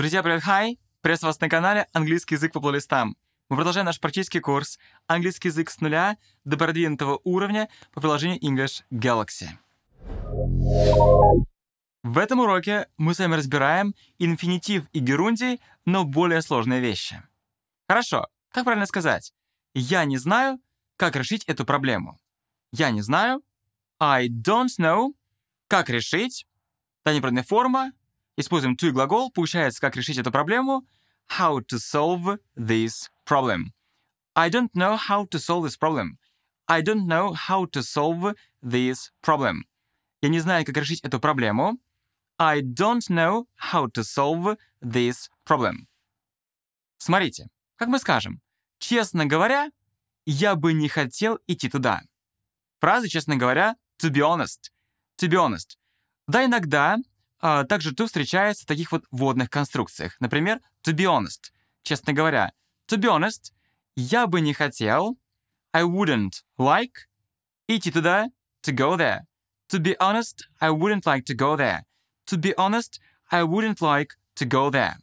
Друзья, привет, хай! Приветствую вас на канале «Английский язык по плейлистам». Мы продолжаем наш практический курс «Английский язык с нуля до продвинутого уровня» по приложению English Galaxy. В этом уроке мы с вами разбираем инфинитив и герундий, но более сложные вещи. Хорошо, как правильно сказать? Я не знаю, как решить эту проблему. Я не знаю. I don't know. Как решить? Да, неправильная форма используем to глагол, получается, как решить эту проблему. How to solve this problem. I don't know how to solve this problem. I don't know how to solve this problem. Я не знаю, как решить эту проблему. I don't know how to solve this problem. Смотрите, как мы скажем, честно говоря, я бы не хотел идти туда. Фраза, честно говоря, to be honest. To be honest. Да, иногда а, также to встречается в таких вот водных конструкциях. Например, to be honest. Честно говоря, to be honest, я бы не хотел, I wouldn't like, идти туда, to go there. To be honest, I wouldn't like to go there. To be honest, I wouldn't like to go there.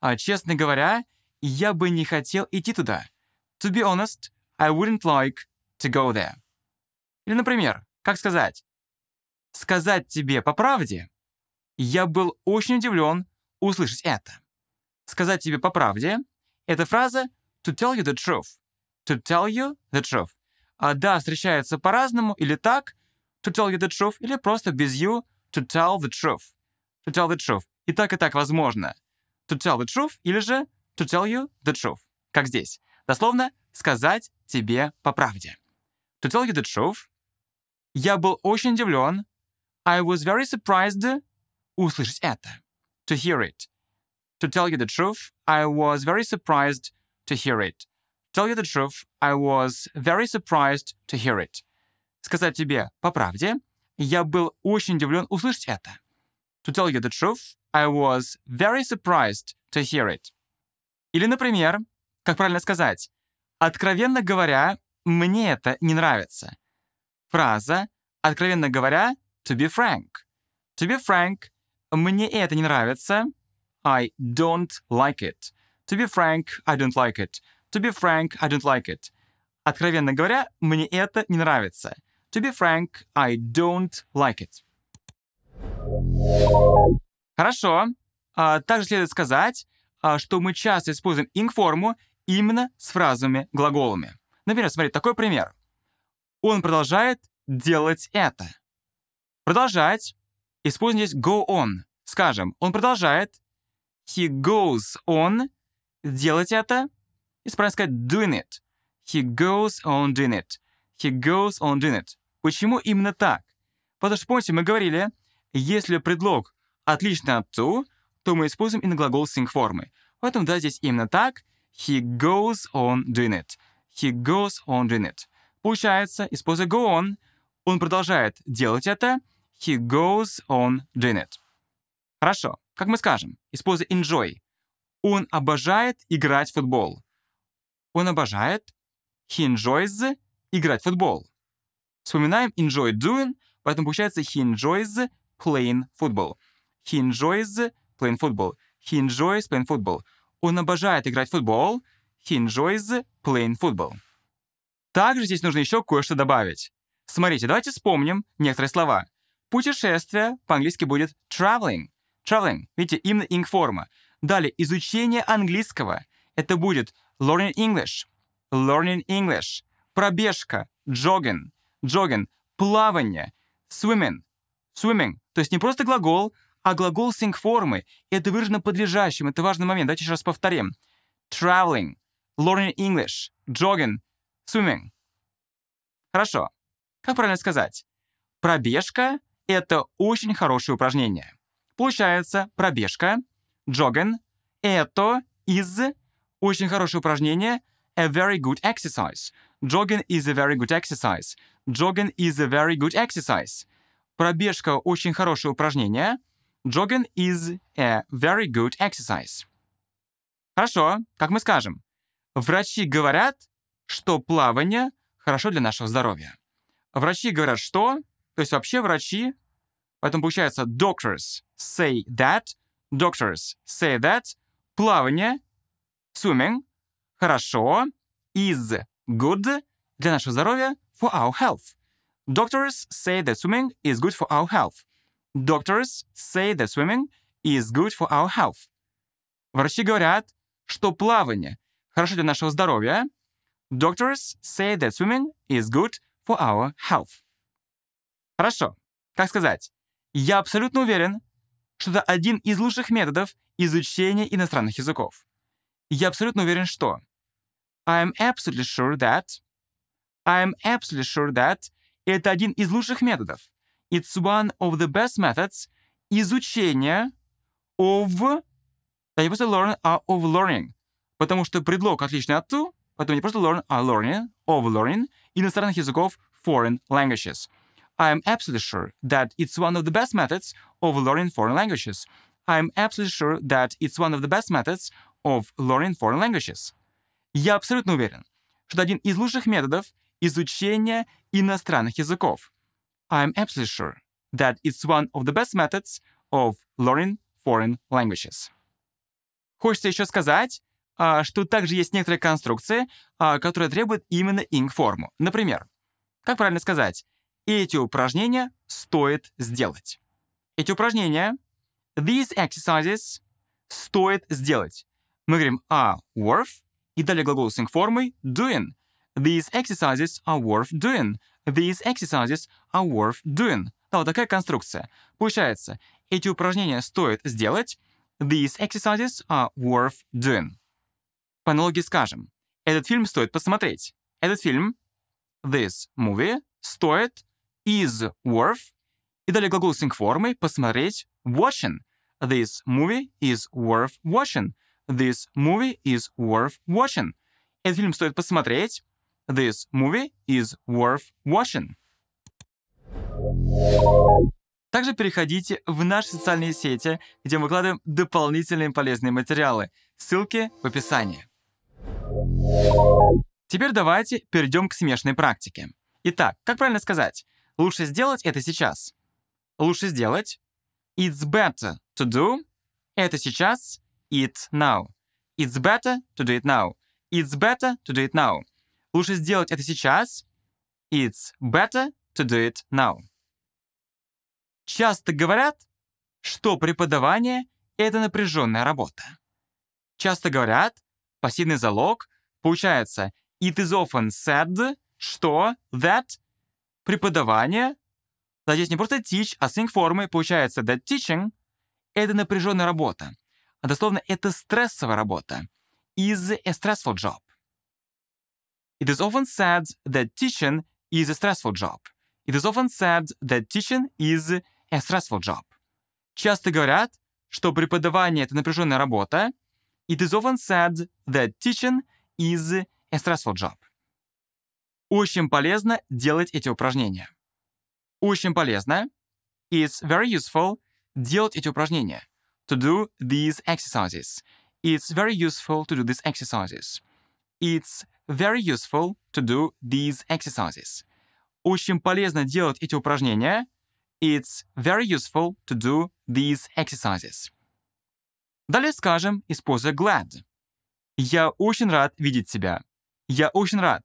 А, честно говоря, я бы не хотел идти туда. To be honest, I wouldn't like to go there. Или, например, как сказать? Сказать тебе по правде я был очень удивлен услышать это. Сказать тебе по правде, эта фраза «to tell you the truth». «To tell you the truth». А да, встречается по-разному, или так, «to tell you the truth», или просто без «you», «to tell the truth». «To tell the truth». И так, и так возможно. «To tell the truth» или же «to tell you the truth». Как здесь. Дословно «сказать тебе по правде». «To tell you the truth». Я был очень удивлен. I was very surprised услышать это. To hear it. To tell you the truth, I was very surprised to hear it. Tell you the truth, I was very surprised to hear it. Сказать тебе по правде, я был очень удивлен услышать это. To tell you the truth, I was very surprised to hear it. Или, например, как правильно сказать, откровенно говоря, мне это не нравится. Фраза «откровенно говоря, to be frank». To be frank мне это не нравится. I don't like it. To be frank, I don't like it. To be frank, I don't like it. Откровенно говоря, мне это не нравится. To be frank, I don't like it. Хорошо. А, также следует сказать, а, что мы часто используем инг-форму именно с фразами-глаголами. Например, смотри, такой пример. Он продолжает делать это. Продолжать Используем здесь go on. Скажем, он продолжает. He goes on. Делать это. И правильно сказать doing it. He goes on doing it. He goes on doing it. Почему именно так? Потому что, помните, мы говорили, если предлог отлично от to, то мы используем иноглагол sing формы. Поэтому, да, здесь именно так. He goes on doing it. He goes on doing it. Получается, используя go on, он продолжает делать это, He goes on doing it. Хорошо. Как мы скажем, используя enjoy. Он обожает играть в футбол. Он обожает, he enjoys играть в футбол. Вспоминаем enjoy doing, поэтому получается he enjoys playing football. He enjoys playing football. He enjoys playing football. Он обожает играть в футбол. He enjoys playing football. Также здесь нужно еще кое-что добавить. Смотрите, давайте вспомним некоторые слова. Путешествие по-английски будет traveling. Traveling. Видите, именно инг-форма. Далее, изучение английского. Это будет learning English. Learning English. Пробежка. Jogging. Jogging. Плавание. Swimming. Swimming. То есть не просто глагол, а глагол с инг-формы. Это выражено подлежащим. Это важный момент. Давайте еще раз повторим. Traveling. Learning English. Jogging. Swimming. Хорошо. Как правильно сказать? Пробежка, это очень хорошее упражнение. Получается пробежка, джоган. Это из очень хорошее упражнение a very good exercise. Jogging is a very good exercise. Jogging is a very good exercise. Пробежка очень хорошее упражнение. Jogging is a very good exercise. Хорошо, как мы скажем? Врачи говорят, что плавание хорошо для нашего здоровья. Врачи говорят, что? То есть вообще врачи Поэтому получается doctors say that, doctors say that, плавание, swimming, хорошо, is good для нашего здоровья, for our health. Doctors say that swimming is good for our health. Doctors say that swimming is good for our health. Врачи говорят, что плавание хорошо для нашего здоровья. Doctors say that swimming is good for our health. Хорошо. Как сказать? Я абсолютно уверен, что это один из лучших методов изучения иностранных языков. Я абсолютно уверен, что I am absolutely sure that I am absolutely sure that это один из лучших методов. It's one of the best methods изучения of... Да, не просто learn, а of learning. Потому что предлог отличный от to, поэтому не просто learn, а learning, of learning иностранных языков foreign languages. I'm absolutely sure that it's one of the best methods of learning foreign languages. I'm absolutely sure that it's one of the best methods of learning foreign languages. Я абсолютно уверен, что один из лучших методов изучения иностранных языков. I'm absolutely sure that it's one of the best methods of learning foreign languages. Хочется еще сказать, что также есть некоторые конструкции, которые требуют именно ing-форму. Например, как правильно сказать и эти упражнения стоит сделать. Эти упражнения, these exercises, стоит сделать. Мы говорим are а, worth, и далее глагол с формой doing. These exercises are worth doing. These exercises are worth doing. Да, вот такая конструкция. Получается, эти упражнения стоит сделать. These exercises are worth doing. По аналогии скажем, этот фильм стоит посмотреть. Этот фильм, this movie, стоит is worth, и далее глагол с формой «посмотреть» watching. This movie is worth watching. This movie is worth watching. Этот фильм стоит посмотреть. This movie is worth watching. Также переходите в наши социальные сети, где мы выкладываем дополнительные полезные материалы. Ссылки в описании. Теперь давайте перейдем к смешной практике. Итак, как правильно сказать? Лучше сделать это сейчас. Лучше сделать. It's better to do это сейчас, it now. It's better to do it now. It's better to do it now. Лучше сделать это сейчас. It's better to do it now. Часто говорят, что преподавание — это напряженная работа. Часто говорят, пассивный залог, получается, it is often said, что that преподавание. Да, здесь не просто teach, а think формы. Получается, that teaching — это напряженная работа. А дословно, это стрессовая работа. Is a stressful job. It is often said that teaching is a stressful job. It is often said that teaching is a stressful job. Часто говорят, что преподавание — это напряженная работа. It is often said that teaching is a stressful job. Очень полезно делать эти упражнения. Очень полезно. It's very useful делать эти упражнения. To do these exercises. It's very useful to do these exercises. It's very useful to do these exercises. Очень полезно делать эти упражнения. It's very useful to do these exercises. Далее скажем, используя glad. Я очень рад видеть тебя. Я очень рад.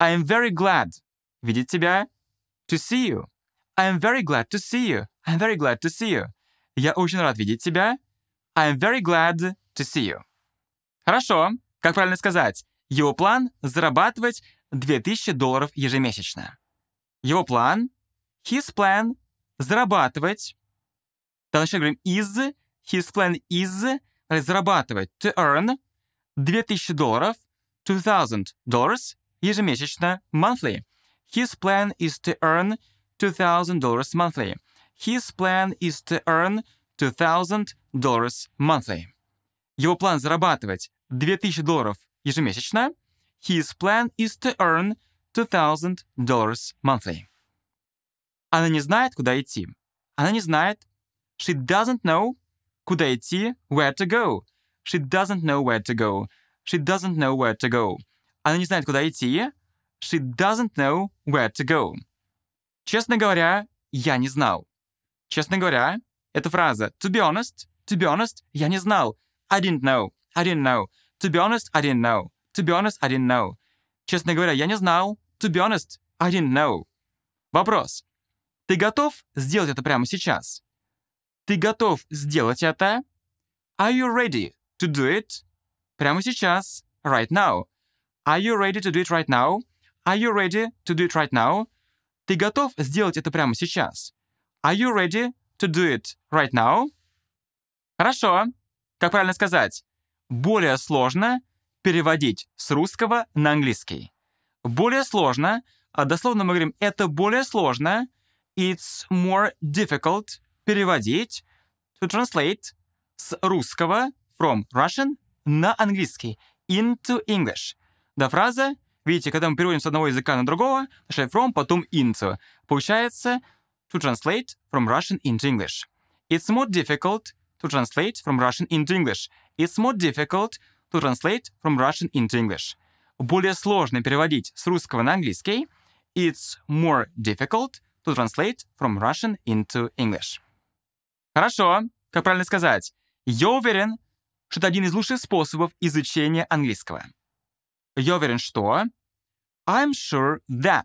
I am very glad видеть тебя. To see you. I am very glad to see you. I am very glad to see you. Я очень рад видеть тебя. I am very glad to see you. Хорошо. Как правильно сказать? Его план — зарабатывать 2000 долларов ежемесячно. Его план — his plan — зарабатывать. Тогда начнем говорим is. His plan is — зарабатывать. To earn — 2000 долларов. 2000 dollars ежемесячно, monthly. His plan is to earn $2,000 monthly. His plan is to earn $2,000 monthly. Его план зарабатывать 2000 долларов ежемесячно. His plan is to earn $2,000 monthly. Она не знает, куда идти. Она не знает. She doesn't know куда идти, where to go. She doesn't know where to go. She doesn't know where to go. Она не знает, куда идти. She doesn't know where to go. Честно говоря, я не знал. Честно говоря, эта фраза to be honest, to be honest, я не знал. I didn't know, I didn't know. To be honest, I didn't know. To be honest, I didn't know. Честно говоря, я не знал. To be honest, I didn't know. Вопрос. Ты готов сделать это прямо сейчас? Ты готов сделать это? Are you ready to do it? Прямо сейчас, right now. Are you ready to do it right now? Are you ready to do it right now? Ты готов сделать это прямо сейчас? Are you ready to do it right now? Хорошо. Как правильно сказать? Более сложно переводить с русского на английский. Более сложно, а дословно мы говорим, это более сложно, it's more difficult переводить, to translate с русского, from Russian, на английский, into English. Да, фраза, видите, когда мы переводим с одного языка на другого, начиная from, потом into. Получается to translate from Russian into English. It's more difficult to translate from Russian into English. It's more difficult to translate from Russian into English. Более сложно переводить с русского на английский. It's more difficult to translate from Russian into English. Хорошо, как правильно сказать? Я уверен, что это один из лучших способов изучения английского. Я уверен, что... I'm sure that.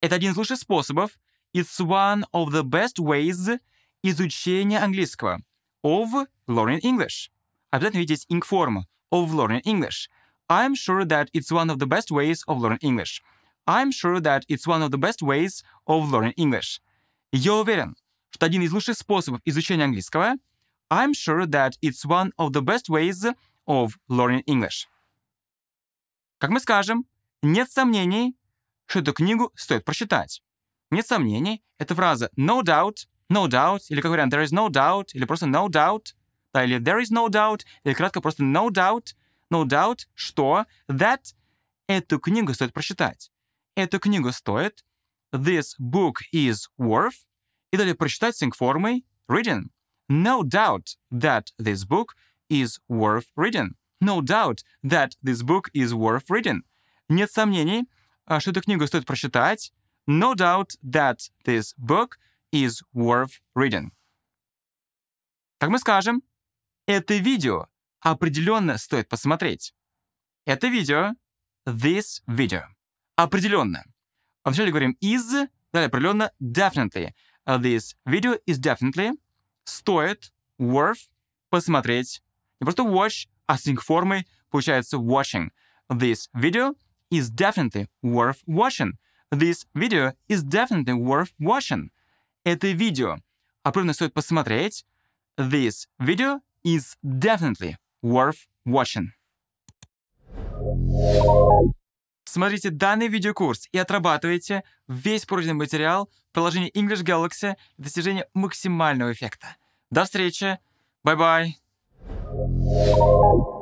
Это один из лучших способов. It's one of the best ways изучения английского. Of learning English. Обязательно видите инг-форму. Of learning English. I'm sure that it's one of the best ways of learning English. I'm sure that it's one of the best ways of learning English. Я уверен, что один из лучших способов изучения английского I'm sure that it's one of the best ways of learning English. Как мы скажем, нет сомнений, что эту книгу стоит прочитать. Нет сомнений, это фраза no doubt, no doubt, или как вариант there is no doubt, или просто no doubt, да, или there is no doubt, или кратко просто no doubt, no doubt, что that эту книгу стоит прочитать. Эту книгу стоит this book is worth, и далее прочитать с информой reading. No doubt that this book is worth reading no doubt that this book is worth reading. Нет сомнений, а, что эту книгу стоит прочитать. No doubt that this book is worth reading. Как мы скажем, это видео определенно стоит посмотреть. Это видео, this video, определенно. Вначале говорим is, далее определенно definitely. А this video is definitely стоит, worth, посмотреть. Не просто watch, а с получается watching. This video is definitely worth watching. This video is definitely worth watching. Это видео. Определенно стоит посмотреть. This video is definitely worth watching. Смотрите данный видеокурс и отрабатывайте весь пройденный материал в приложении English Galaxy для достижения максимального эффекта. До встречи. Bye-bye. Música